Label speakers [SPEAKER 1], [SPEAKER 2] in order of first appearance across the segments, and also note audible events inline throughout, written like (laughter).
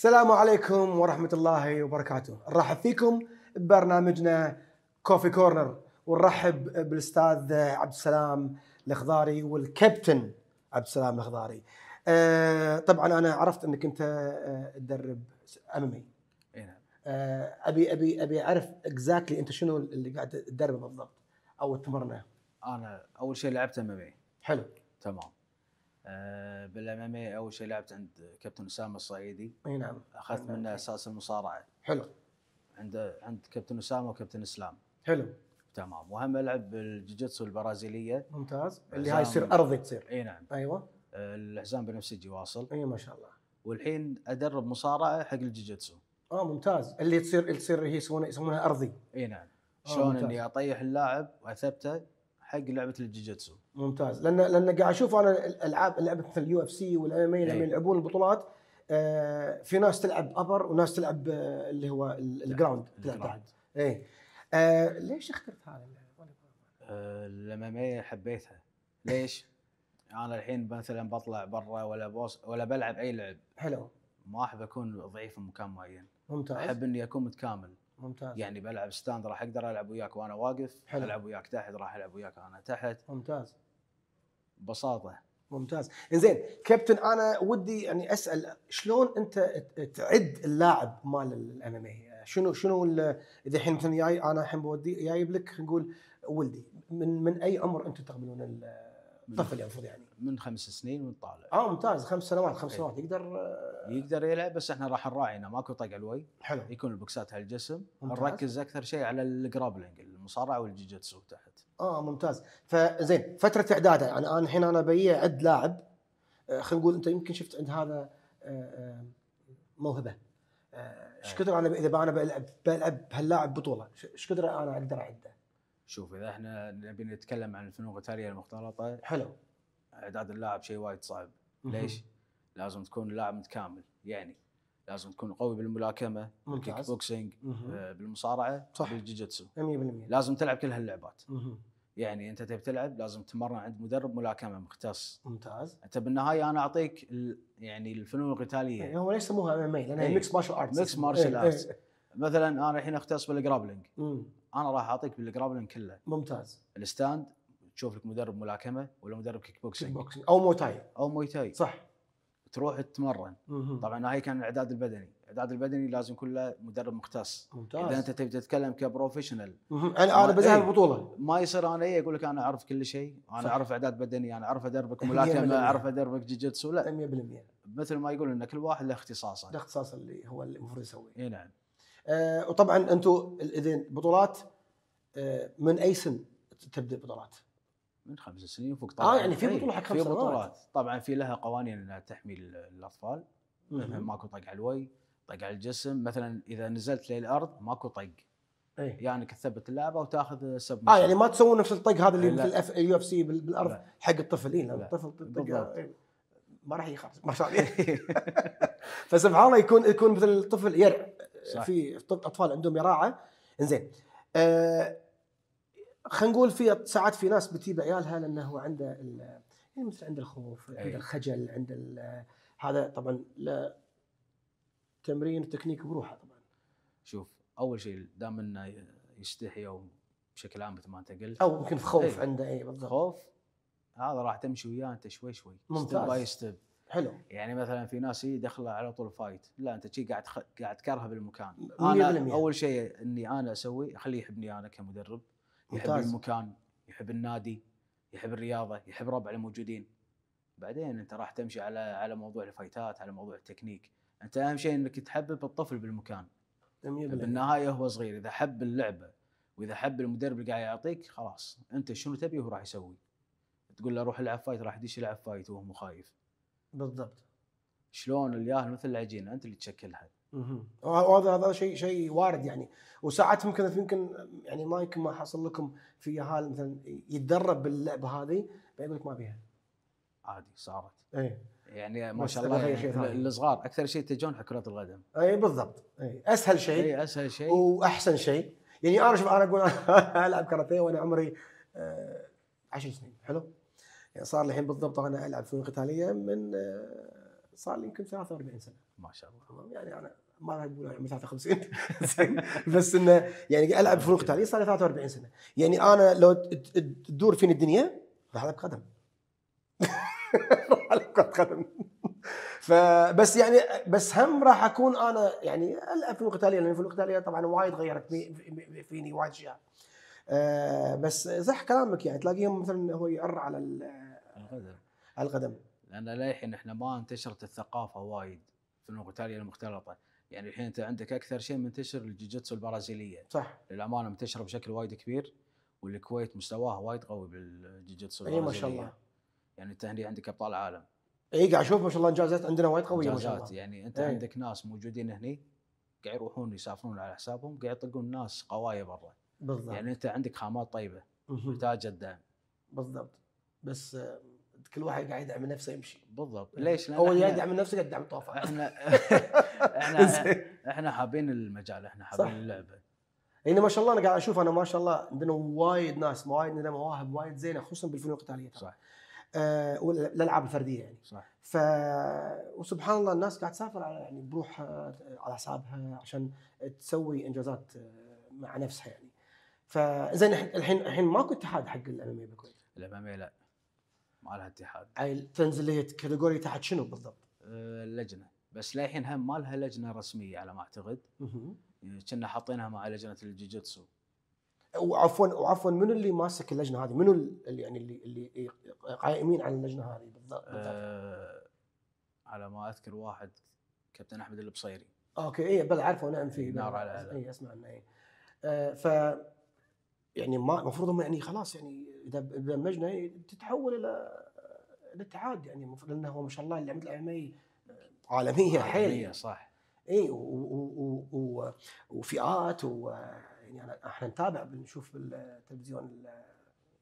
[SPEAKER 1] السلام عليكم ورحمة الله وبركاته نرحب فيكم ببرنامجنا كوفي كورنر ونرحب بالأستاذ عبد السلام الخضاري والكابتن عبد السلام الخضاري أه طبعا أنا عرفت أنك أنت آه، تدرب أمامي نعم. أه ابي ابي ابي اعرف اكزاكتلي انت شنو اللي قاعد تدربه بالضبط او تمرنه
[SPEAKER 2] انا اول شيء لعبت ام حلو تمام آه، بالامامي اول شيء لعبت عند كابتن اسامه الصعيدي اي نعم اخذت منه اساس المصارعه حلو عند عند كابتن اسامه وكابتن اسلام حلو تمام وهم العب بالجوجيتسو البرازيليه ممتاز اللي هاي يصير ارضي تصير اي نعم ايوه آه، الحزام بنفسجي واصل اي ما شاء الله والحين ادرب مصارعه حق الجوجيتسو
[SPEAKER 1] اه ممتاز اللي تصير اللي تصير هي يسمونها ارضي اي نعم آه، شلون اني
[SPEAKER 2] اطيح اللاعب واثبته حق لعبه الجيجيتسو
[SPEAKER 1] ممتاز لان لان قاعد اشوف انا الالعاب لعبه مثل اليو اف سي والام ام إيه إيه. لما يلعبون البطولات آه، في ناس تلعب ابر وناس تلعب آه، اللي هو الجراوند تلعب تحت اي ليش اخترت هذا
[SPEAKER 2] آه، اي حبيتها ليش؟ انا الحين مثلا بطلع برا ولا بوص ولا بلعب اي لعب حلو ما احب اكون ضعيف في مكان معين ممتاز احب اني اكون متكامل ممتاز يعني بلعب ستاند راح اقدر العب وياك وانا واقف حلو. العب وياك تحت راح العب وياك انا تحت ممتاز ببساطه
[SPEAKER 1] ممتاز زين كابتن انا ودي يعني اسال شلون انت تعد اللاعب مال الام ام إيه؟ شنو شنو اذا الحين مثلا جاي انا الحين بودي جايب لك نقول ولدي من من اي عمر انتم تقبلون طفل المفروض يعني
[SPEAKER 2] من خمس سنين وطالع اه ممتاز خمس سنوات خمس إيه. سنوات يقدر آه، يقدر يلعب بس احنا راح نراعي انه ماكو طق علوي حلو يكون البوكسات على الجسم نركز اكثر شيء على الجرابلنج المصارعه والجيجيتسو تحت
[SPEAKER 1] اه ممتاز فزين فتره اعداده يعني انا الحين انا بي عد لاعب آه، خلينا نقول انت يمكن شفت عند هذا آه، موهبه ايش إيه. كثر انا اذا انا بلعب بلعب هاللاعب بطوله ايش كثر انا اقدر اعده
[SPEAKER 2] شوف اذا احنا نبي نتكلم عن الفنون القتاليه المختلطه حلو اعداد اللاعب شيء وايد صعب ليش؟ لازم تكون اللاعب متكامل يعني لازم تكون قوي بالملاكمه بالكيك بوكسينج آه، بالمصارعه صح بالجوجيتسو 100% لازم تلعب كل هاللعبات يعني انت تبي تلعب لازم تتمرن عند مدرب ملاكمه مختص ممتاز انت بالنهايه انا اعطيك يعني الفنون القتاليه يعني
[SPEAKER 1] هم ليش يسموها ام ام اي؟ لان ميكس مارشال ارتس ميكس مارشال ارتس
[SPEAKER 2] مثلا انا الحين اختص بالجرابلنج
[SPEAKER 1] انا
[SPEAKER 2] راح اعطيك بالجرابلنج كله ممتاز الستاند تشوف لك مدرب ملاكمه ولا مدرب كيك بوكسينج, كيك بوكسينج. او موتاي او موتاي صح تروح تتمرن طبعا هاي كان الاعداد البدني الاعداد البدني لازم كله مدرب مختص ممتاز اذا انت تبي تتكلم كبروفيشنال انا انا بزهر إيه. البطوله ما يصير انا اقول إيه لك انا اعرف كل شيء انا اعرف اعداد بدني انا اعرف ادربك (laughs) ملاكمه اعرف
[SPEAKER 1] ادربك جيجيتسو لا 100% مثل ما يقول ان كل واحد له اختصاصه الاختصاص اللي هو المفروض يسويه اي نعم آه، وطبعا انتم اذا بطولات آه، من اي سن تبدا بطولات؟ من خمس سنين وفوق طبعا اه يعني في إيه، بطوله حق خمس سنوات في بطولات
[SPEAKER 2] طبعا في لها قوانين انها تحمي الاطفال ماكو طق على الوي طق على الجسم مثلا اذا نزلت للارض ماكو طق أي. يعني تثبت اللعبه وتاخذ
[SPEAKER 1] سب اه يعني ما تسوون نفس الطق هذا اللي مثل الاف اليو اف سي بالارض لا. حق الطفل اي الطفل ما راح يخاف ما شاء الله (laughs) فسبحان الله يكون يكون مثل الطفل يرعى في اطفال عندهم يراعه انزين آه خلينا نقول في ساعات في ناس بتجيب عيالها لانه هو عنده يعني مثل عنده الخوف إيه. عنده الخجل عنده هذا طبعا لا تمرين وتكنيك بروحه طبعا
[SPEAKER 2] شوف اول شيء دام انه يستحي او بشكل عام مثل ما انت قلت او يمكن خوف أي. عنده اي بالضبط خوف هذا راح تمشي وياه انت شوي شوي ممتاز ستيب باي ستيب حلو يعني مثلا في ناس يدخل على طول فايت لا انت شي قاعد خ... قاعد تكرهه بالمكان انا بالمية. اول شيء اني انا اسوي اخليه يحبني انا كمدرب يحب ممتاز. المكان يحب النادي يحب الرياضه يحب ربع الموجودين بعدين انت راح تمشي على على موضوع الفايتات على موضوع التكنيك انت اهم شيء انك تحبب الطفل بالمكان بالنهايه هو صغير اذا حب اللعبه واذا حب المدرب اللي قاعد يعطيك خلاص انت شنو تبي هو راح يسوي تقول له روح العب فايت راح يدش يلعب فايت وهو مخايف بالضبط شلون الياهل مثل العجينه انت اللي تشكلها
[SPEAKER 1] وهذا هذا شيء شيء وارد يعني وساعات ممكن يمكن يعني ما يمكن ما حصل لكم في ياهال مثلا يتدرب باللعبه هذه فيقول لك ما بيها
[SPEAKER 2] عادي صارت اي يعني ما شاء الله يعني الصغار اكثر شيء يتجهون حق كره القدم
[SPEAKER 1] اي بالضبط اي اسهل شيء اي اسهل شيء واحسن شيء يعني انا شوف انا اقول (laughs) العب كاراتيه وانا عمري 10 آه، سنين حلو يعني صار الحين بالضبط انا العب فنون قتاليه من آه، صار لي يمكن 43 سنه ما شاء الله يعني انا ما راح اقول عمري يعني 53 (laughs) بس انه يعني العب فنون قتاليه صار لي 43 سنه يعني انا لو تدور فيني الدنيا راح العب قدم (laughs) راح العب قدم فبس يعني بس هم راح اكون انا يعني العب فنون قتاليه لان الفنون القتاليه طبعا وايد غيرت فيني وايد اشياء آه، بس صح كلامك يعني تلاقيهم مثلا هو يعر على القدم على القدم
[SPEAKER 2] لان للحين احنا ما انتشرت الثقافه وايد في الفنون القتاليه المختلطه يعني الحين انت عندك اكثر شيء منتشر الجيجيتسو البرازيليه صح للامانه منتشره بشكل وايد كبير والكويت مستواها وايد قوي بالجيجيتسو البرازيليه اي ما شاء الله يعني انت هني عندك ابطال عالم
[SPEAKER 1] اي قاعد اشوف ما شاء الله انجازات عندنا وايد قويه ما شاء الله يعني انت إيه. عندك
[SPEAKER 2] ناس موجودين هني قاعد يروحون يسافرون على حسابهم قاعد يطقون ناس قوايه برا بالضبط يعني انت عندك خامات طيبه محتاجه الدعم بالضبط بس آه، كل واحد قاعد يدعم نفسه يمشي بالضبط ليش؟ هو اللي يدعم نفسه
[SPEAKER 1] قاعد يدعم طوفه احنا (laughs) احنا احنا حابين المجال احنا حابين اللعبه يعني ما شاء الله انا قاعد اشوف انا ما شاء الله عندنا وايد ناس وايد عندنا مواهب وايد زينه خصوصا بالفنون القتاليه صح آه والالعاب الفرديه يعني صح ف وسبحان الله الناس قاعد تسافر على يعني بروحها على حسابها عشان تسوي انجازات آه، مع نفسها يعني فاذا الحين الحين ماكو اتحاد حق الاماميه بالكويت
[SPEAKER 2] الاماميه لا ما لها اتحاد
[SPEAKER 1] هاي تنزل هي كاتيجوري تحت شنو بالضبط؟
[SPEAKER 2] اللجنه أه، بس للحين هم ما لها لجنه رسميه على ما اعتقد يعني كنا حاطينها مع لجنه الجوجيتسو
[SPEAKER 1] وعفوا وعفوا منو اللي ماسك اللجنه هذه؟ منو اللي
[SPEAKER 2] يعني اللي اللي قائمين على اللجنه هذه بالضبط؟ أه على ما اذكر واحد كابتن احمد البصيري
[SPEAKER 1] اوكي اي بل عارفه نعم فيه نار على اي اسمع عنه إيه. اي أه يعني ما المفروض هم يعني خلاص يعني اذا دمجنا يعني تتحول الى الاتحاد يعني المفروض انه هو ما شاء الله اللعبه الاماميه عالميه حيل عالميه صح اي وفئات و يعني احنا نتابع بنشوف بالتلفزيون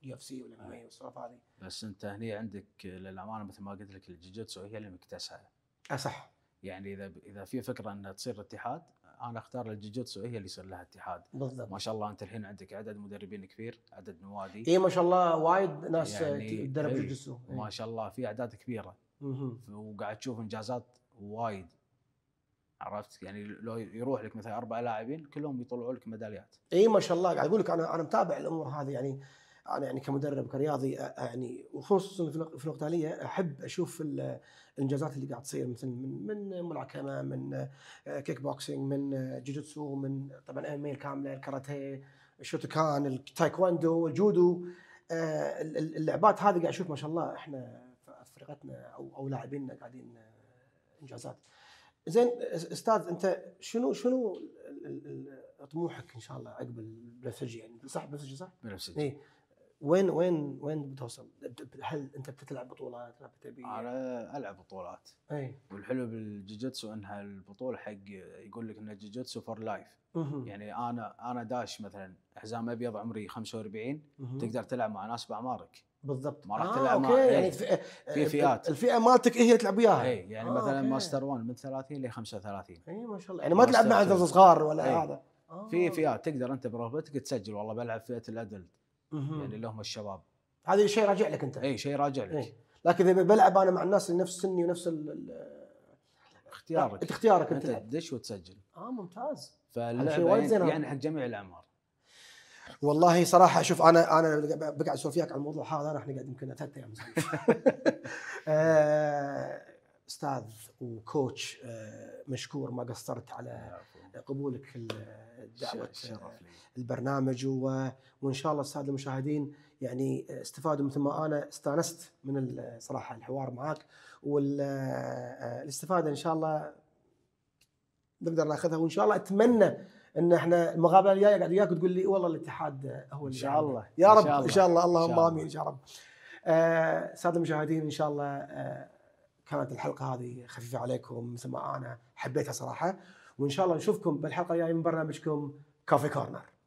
[SPEAKER 1] اليو اف سي والام والسوالف هذه
[SPEAKER 2] بس انت هني عندك للامانه مثل ما قلت لك الجوجيتسو هي اللي مكتسحه صح يعني اذا اذا في فكره انها تصير اتحاد انا اختار الجوجيتسو هي اللي يصير لها اتحاد بالضبط ما شاء الله انت الحين عندك عدد مدربين كبير عدد نوادي اي ما شاء الله وايد ناس يعني تدرب إيه، جوجيتسو إيه. ما شاء الله في اعداد كبيره وقاعد تشوف انجازات وايد عرفت يعني لو يروح لك مثلا اربع لاعبين كلهم يطلعوا لك ميداليات
[SPEAKER 1] اي ما شاء الله قاعد اقول لك انا انا متابع الامور هذه يعني انا يعني كمدرب كرياضي يعني وخصوصا في الوقت الحاليه احب اشوف الانجازات اللي قاعد تصير مثل من من ملاكمه من كيك بوكسينج من جوجيتسو من طبعا ام الكامله الكاراتيه الشوتوكان التايكواندو الجودو اللعبات هذه قاعد اشوف ما شاء الله احنا فرقتنا او او لاعبيننا قاعدين انجازات زين استاذ انت شنو شنو طموحك ان شاء الله عقب البنفسجي يعني صح بنفسجي صح؟ بنفسجي اي وين وين وين بتوصل؟ هل انت بتلعب بطولات؟ لا بتبي انا العب بطولات
[SPEAKER 2] اي والحلو بالجوجيتسو انها البطوله حق يقول لك ان الجوجيتسو فور لايف يعني انا انا داش مثلا حزام ابيض عمري 45 تقدر تلعب مع ناس باعمارك بالضبط ما راح آه تلعب مع يعني في آه، فئات الفئه مالتك هي إيه تلعب وياها اي يعني آه مثلا أوكي. ماستر 1 من 30 ل 35
[SPEAKER 1] اي ما شاء الله يعني ما تلعب مع صغار ولا إيه. هذا في
[SPEAKER 2] آه. فئات تقدر انت برغبتك تسجل والله بلعب فئه الادلت
[SPEAKER 1] يعني اللي هم الشباب هذا شيء راجع لك انت اي شيء راجع لك أي. لكن اذا بلعب انا مع الناس اللي نفس سني ونفس اختيارك انت اختيارك انت تدش وتسجل اه ممتاز فاللعبه يعني, يعني, حق جميع الاعمار والله صراحه شوف انا انا بقعد اسولف وياك عن الموضوع هذا احنا قاعد يمكن ثلاث (laughs) ايام آه، استاذ وكوتش آه، مشكور ما قصرت على قبولك دعوه آه، البرنامج وان شاء الله الساده المشاهدين يعني استفادوا مثل ما انا استانست من صراحه الحوار معك والاستفاده آه، ان شاء الله نقدر ناخذها وان شاء الله اتمنى ان احنا المقابله الجايه قاعد وياك تقول لي والله الاتحاد هو اللي ان شاء الله يا رب ان شاء الله اللهم امين يا رب الساده المشاهدين ان شاء الله كانت الحلقه هذه خفيفه عليكم مثل ما انا حبيتها صراحه وان شاء الله نشوفكم بالحلقه الجايه من برنامجكم كافي كورنر